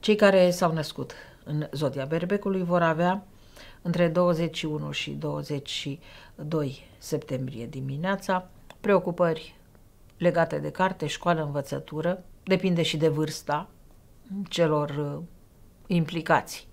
Cei care s-au născut în zodia berbecului vor avea între 21 și 22 septembrie dimineața preocupări legate de carte, școală, învățătură, depinde și de vârsta celor uh, implicați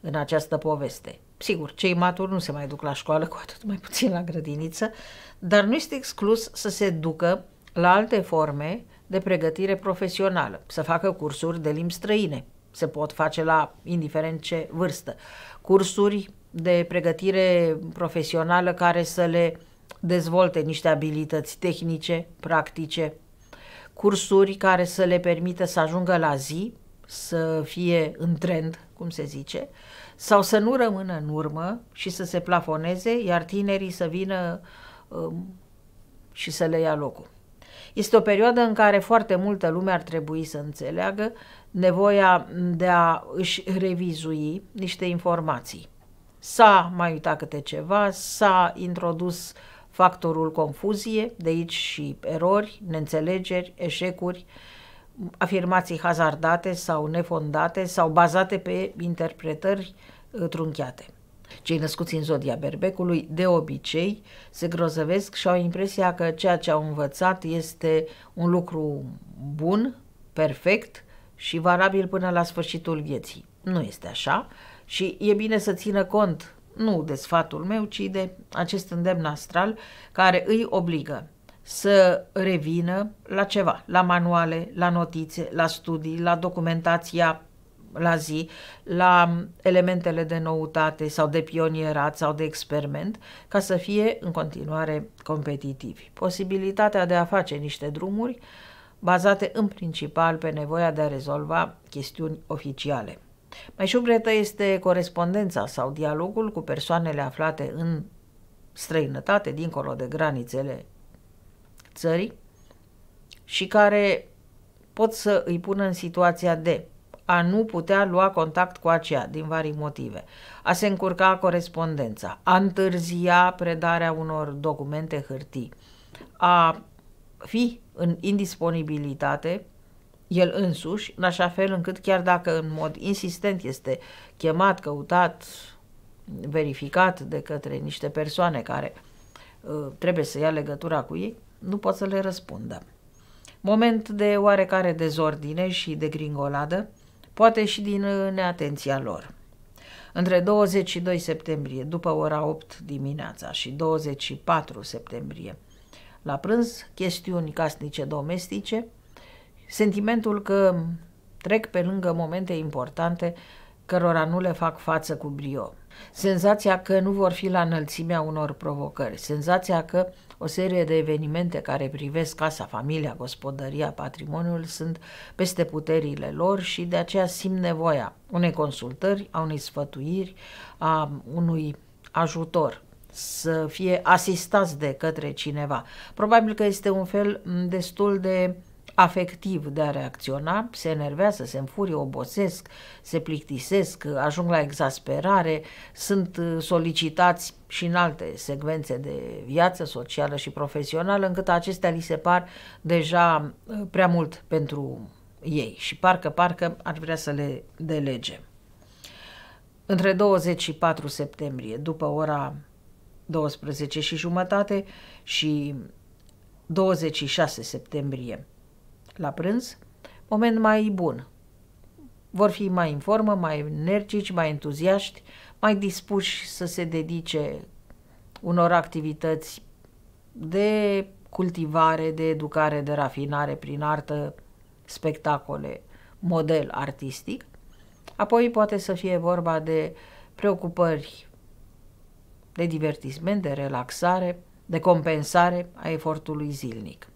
în această poveste. Sigur, cei maturi nu se mai duc la școală, cu atât mai puțin la grădiniță, dar nu este exclus să se ducă la alte forme de pregătire profesională, să facă cursuri de limbi străine, se pot face la indiferent ce vârstă. Cursuri de pregătire profesională care să le dezvolte niște abilități tehnice, practice, cursuri care să le permită să ajungă la zi, să fie în trend, cum se zice, sau să nu rămână în urmă și să se plafoneze, iar tinerii să vină um, și să le ia locul. Este o perioadă în care foarte multă lume ar trebui să înțeleagă nevoia de a își revizui niște informații. S-a mai uitat câte ceva, s-a introdus factorul confuzie, de aici și erori, neînțelegeri, eșecuri, afirmații hazardate sau nefondate sau bazate pe interpretări trunchiate. Cei născuți în zodia berbecului de obicei se grozăvesc și au impresia că ceea ce au învățat este un lucru bun, perfect și valabil până la sfârșitul vieții. Nu este așa și e bine să țină cont nu de sfatul meu, ci de acest îndemn astral care îi obligă să revină la ceva, la manuale, la notițe, la studii, la documentația la zi la elementele de noutate sau de pionierat sau de experiment ca să fie în continuare competitivi. Posibilitatea de a face niște drumuri bazate în principal pe nevoia de a rezolva chestiuni oficiale. Mai șubretă este corespondența sau dialogul cu persoanele aflate în străinătate, dincolo de granițele țării, și care pot să îi pună în situația de a nu putea lua contact cu aceea din vari motive, a se încurca corespondența, a întârzia predarea unor documente hârtii, a fi în indisponibilitate el însuși, în așa fel încât chiar dacă în mod insistent este chemat, căutat, verificat de către niște persoane care uh, trebuie să ia legătura cu ei, nu pot să le răspundă. Moment de oarecare dezordine și de gringoladă, poate și din uh, neatenția lor. Între 22 septembrie, după ora 8 dimineața și 24 septembrie, la prânz, chestiuni casnice domestice, sentimentul că trec pe lângă momente importante cărora nu le fac față cu brio senzația că nu vor fi la înălțimea unor provocări, senzația că o serie de evenimente care privesc casa, familia, gospodăria, patrimoniul sunt peste puterile lor și de aceea simt nevoia unei consultări, a unei sfătuiri, a unui ajutor să fie asistați de către cineva. Probabil că este un fel destul de afectiv de a reacționa, se enervează, se înfurie, obosesc, se plictisesc, ajung la exasperare, sunt uh, solicitați și în alte secvențe de viață socială și profesională, încât acestea li se par deja uh, prea mult pentru ei și parcă, parcă ar vrea să le delege. Între 24 septembrie, după ora 12 și jumătate și 26 septembrie la prânz, moment mai bun. Vor fi mai în formă, mai energici, mai entuziaști, mai dispuși să se dedice unor activități de cultivare, de educare, de rafinare prin artă, spectacole, model artistic. Apoi poate să fie vorba de preocupări de divertisment, de relaxare, de compensare a efortului zilnic.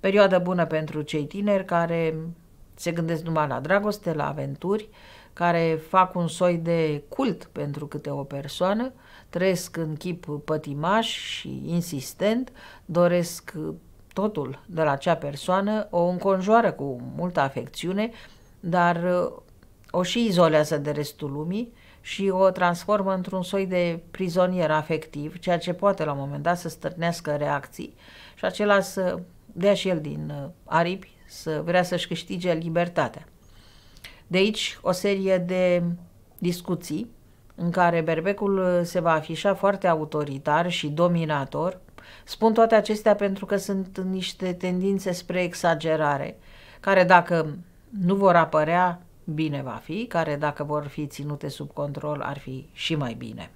Perioadă bună pentru cei tineri care se gândesc numai la dragoste, la aventuri, care fac un soi de cult pentru câte o persoană, trăiesc în chip pătimaș și insistent, doresc totul de la acea persoană, o înconjoară cu multă afecțiune, dar uh, o și izolează de restul lumii și o transformă într-un soi de prizonier afectiv, ceea ce poate la un moment dat să stârnească reacții și acela să dea și el din uh, aripi, să vrea să-și câștige libertatea. De aici o serie de discuții în care berbecul uh, se va afișa foarte autoritar și dominator. Spun toate acestea pentru că sunt niște tendințe spre exagerare, care dacă nu vor apărea, bine va fi, care dacă vor fi ținute sub control, ar fi și mai bine.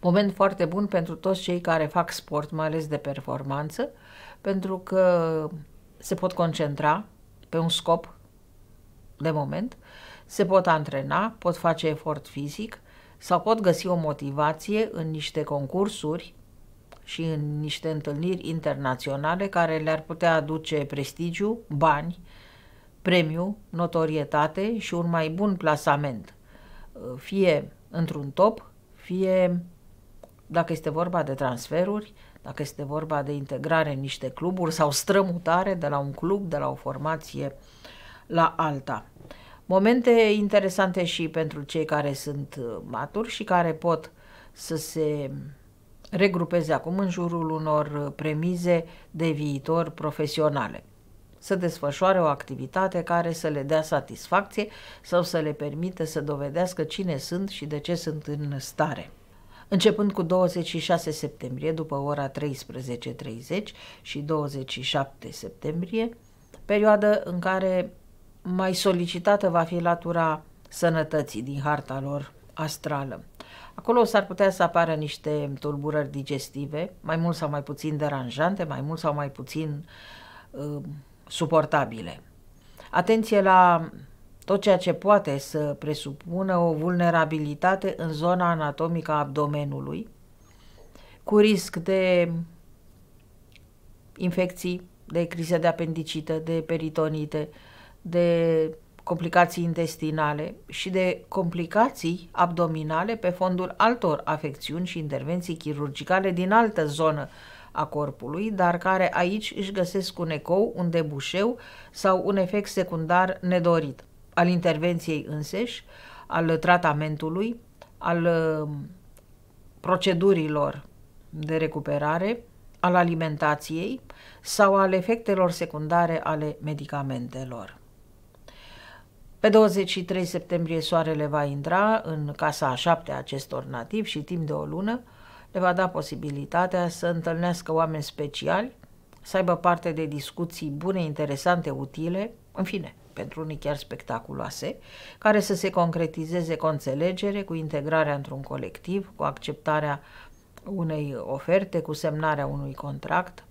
Moment foarte bun pentru toți cei care fac sport, mai ales de performanță, pentru că se pot concentra pe un scop de moment, se pot antrena, pot face efort fizic sau pot găsi o motivație în niște concursuri și în niște întâlniri internaționale care le-ar putea aduce prestigiu, bani, premiu, notorietate și un mai bun plasament, fie într-un top, fie dacă este vorba de transferuri, dacă este vorba de integrare în niște cluburi sau strămutare de la un club, de la o formație la alta. Momente interesante și pentru cei care sunt uh, maturi și care pot să se regrupeze acum în jurul unor uh, premize de viitor profesionale să desfășoare o activitate care să le dea satisfacție sau să le permită să dovedească cine sunt și de ce sunt în stare. Începând cu 26 septembrie, după ora 13.30 și 27 septembrie, perioadă în care mai solicitată va fi latura sănătății din harta lor astrală. Acolo s-ar putea să apară niște tulburări digestive, mai mult sau mai puțin deranjante, mai mult sau mai puțin uh, suportabile. Atenție la tot ceea ce poate să presupună o vulnerabilitate în zona anatomică a abdomenului, cu risc de infecții, de crize de apendicită, de peritonite, de complicații intestinale și de complicații abdominale pe fondul altor afecțiuni și intervenții chirurgicale din altă zonă a corpului, dar care aici își găsesc un ecou, un debușeu sau un efect secundar nedorit al intervenției înseși, al tratamentului, al um, procedurilor de recuperare, al alimentației sau al efectelor secundare ale medicamentelor. Pe 23 septembrie soarele va intra în casa a șaptea acestor nativi și timp de o lună le va da posibilitatea să întâlnească oameni speciali, să aibă parte de discuții bune, interesante, utile, în fine, pentru unii chiar spectaculoase, care să se concretizeze cu înțelegere, cu integrarea într-un colectiv, cu acceptarea unei oferte, cu semnarea unui contract,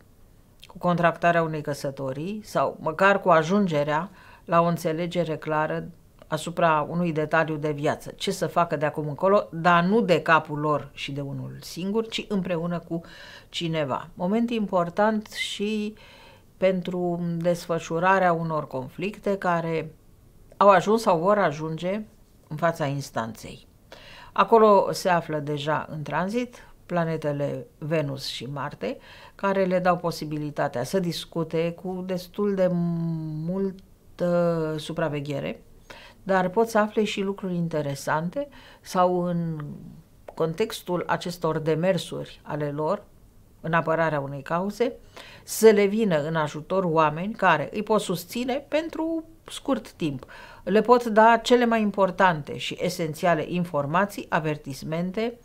cu contractarea unei căsătorii sau măcar cu ajungerea la o înțelegere clară asupra unui detaliu de viață, ce să facă de acum încolo, dar nu de capul lor și de unul singur, ci împreună cu cineva. Moment important și pentru desfășurarea unor conflicte care au ajuns sau vor ajunge în fața instanței. Acolo se află deja în tranzit planetele Venus și Marte, care le dau posibilitatea să discute cu destul de mult supraveghere, dar poți afle și lucruri interesante sau în contextul acestor demersuri ale lor, în apărarea unei cauze, să le vină în ajutor oameni care îi pot susține pentru scurt timp. Le pot da cele mai importante și esențiale informații, avertismente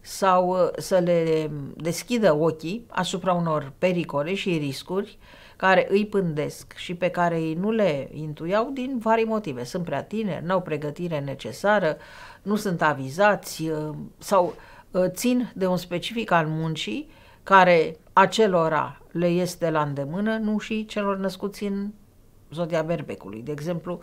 sau uh, să le deschidă ochii asupra unor pericole și riscuri care îi pândesc și pe care ei nu le intuiau din vari motive. Sunt prea tineri, n-au pregătire necesară, nu sunt avizați uh, sau uh, țin de un specific al muncii care acelora le este la îndemână, nu și celor născuți în zodia berbecului. De exemplu,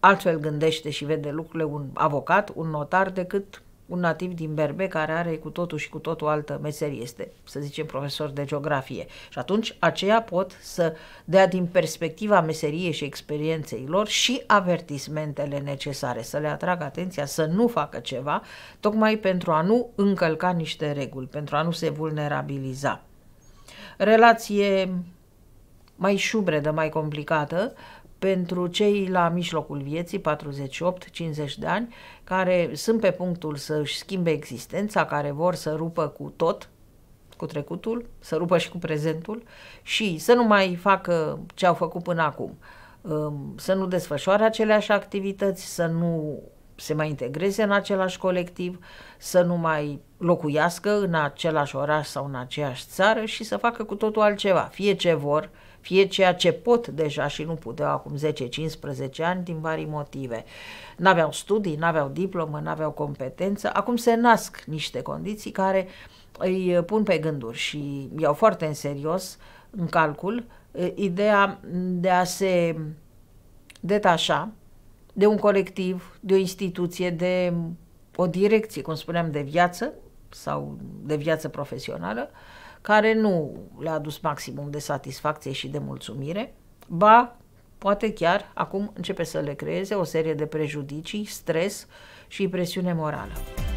altfel gândește și vede lucrurile un avocat, un notar, decât un nativ din Berbe care are cu totul și cu totul altă meserie, este, să zicem, profesor de geografie. Și atunci aceia pot să dea din perspectiva meseriei și experienței lor și avertismentele necesare, să le atragă atenția să nu facă ceva, tocmai pentru a nu încălca niște reguli, pentru a nu se vulnerabiliza. Relație mai șubredă, mai complicată, pentru cei la mijlocul vieții, 48-50 de ani, care sunt pe punctul să și schimbe existența, care vor să rupă cu tot, cu trecutul, să rupă și cu prezentul și să nu mai facă ce au făcut până acum, să nu desfășoare aceleași activități, să nu se mai integreze în același colectiv, să nu mai locuiască în același oraș sau în aceeași țară și să facă cu totul altceva, fie ce vor, fie ceea ce pot deja și nu puteau acum 10-15 ani din vari motive. N-aveau studii, n-aveau diplomă, n-aveau competență, acum se nasc niște condiții care îi pun pe gânduri și iau foarte în serios, în calcul, ideea de a se detașa de un colectiv, de o instituție, de o direcție, cum spuneam, de viață sau de viață profesională, care nu le-a adus maximum de satisfacție și de mulțumire, ba, poate chiar acum începe să le creeze o serie de prejudicii, stres și presiune morală.